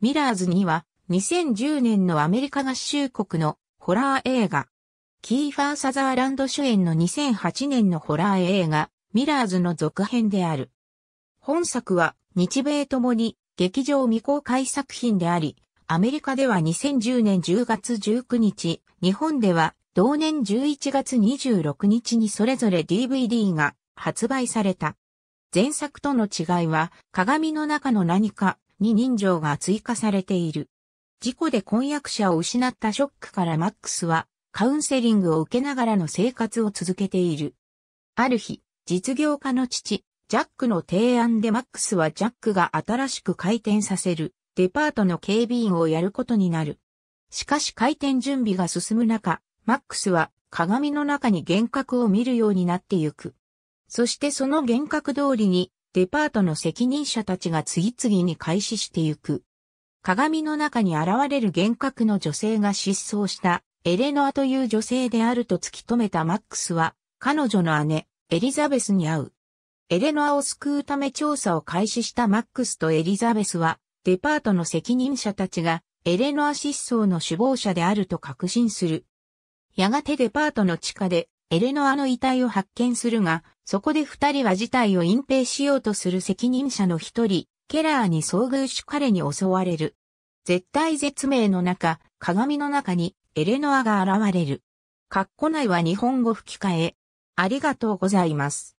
ミラーズには2010年のアメリカ合衆国のホラー映画。キーファー・サザーランド主演の2008年のホラー映画、ミラーズの続編である。本作は日米ともに劇場未公開作品であり、アメリカでは2010年10月19日、日本では同年11月26日にそれぞれ DVD が発売された。前作との違いは鏡の中の何かに人情が追加されている。事故で婚約者を失ったショックからマックスはカウンセリングを受けながらの生活を続けている。ある日、実業家の父、ジャックの提案でマックスはジャックが新しく開店させるデパートの警備員をやることになる。しかし開店準備が進む中、マックスは鏡の中に幻覚を見るようになってゆく。そしてその幻覚通りにデパートの責任者たちが次々に開始してゆく。鏡の中に現れる幻覚の女性が失踪したエレノアという女性であると突き止めたマックスは彼女の姉エリザベスに会う。エレノアを救うため調査を開始したマックスとエリザベスはデパートの責任者たちがエレノア失踪の首謀者であると確信する。やがてデパートの地下でエレノアの遺体を発見するが、そこで二人は事態を隠蔽しようとする責任者の一人、ケラーに遭遇し彼に襲われる。絶体絶命の中、鏡の中にエレノアが現れる。カッコ内は日本語吹き替え。ありがとうございます。